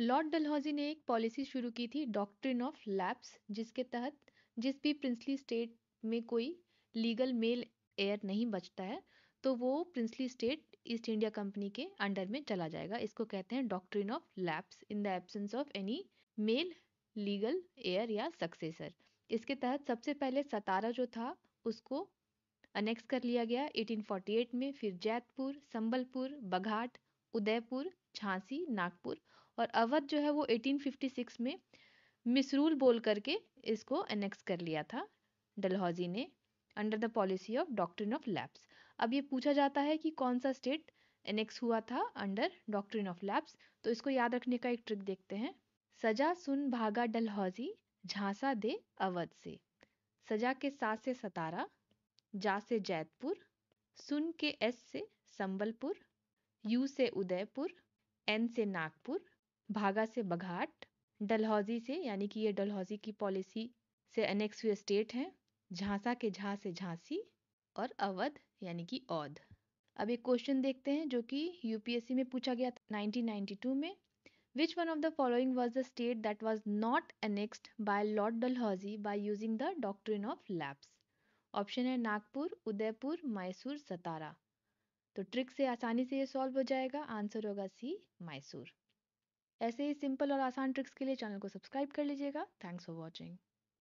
Lord Dalhousie ने एक policy शुरू की थी डॉक्ट्रिन ऑफ लैप्स जिसके तहत जिस भी प्रिंसली स्टेट में कोई लीगल मेल एयर नहीं बचता है तो वो princely state East India Company के अंडर में चला जाएगा इसको कहते हैं doctrine of lapse in the absence of any male legal heir या सक्सेसर इसके तहत सबसे पहले सतारा जो था उसको अनेक्स कर लिया गया 1848 में फिर जैतपुर संबलपुर बघाट उदयपुर झांसी नागपुर और अवध जो है वो 1856 में मिसरूल बोल करके इसको एनेक्स कर लिया था डलहौजी ने under the policy of doctrine of lapse अब ये पूछा जाता है कि कौन सा स्टेट एनेक्स हुआ था अंडर डॉक्ट्रिन ऑफ लैब्स तो इसको याद रखने का एक ट्रिक देखते हैं सजा सुन भागा डलहौजी झांसा दे अवध से सजा के साथ से सतारा जा से जैतपुर सुन के एस से संबलपुर यू से उदयपुर एन से नागपुर भागा से बघाट डलहौजी से यानी कि ये डलहौजी की पॉलिसी से अनेक्स हुए स्टेट हैं झांसा के झा से झांसी और अवध यानी कि औध अब एक क्वेश्चन देखते हैं जो कि यूपीएससी में पूछा गया था 1992 में which one of the following was the state that was not annexed by Lord Dalhousie by using the doctrine of lapse option है नागपुर उदयपुर मैसूर सतारा तो ट्रिक से आसानी से ये सॉल्व हो जाएगा आंसर होगा सी मैसूर ऐसे ही सिंपल और आसान ट्रिक्स के लिए चैनल को सब्सक्राइब कर लीजिएगा थैंक्स फॉर वॉचिंग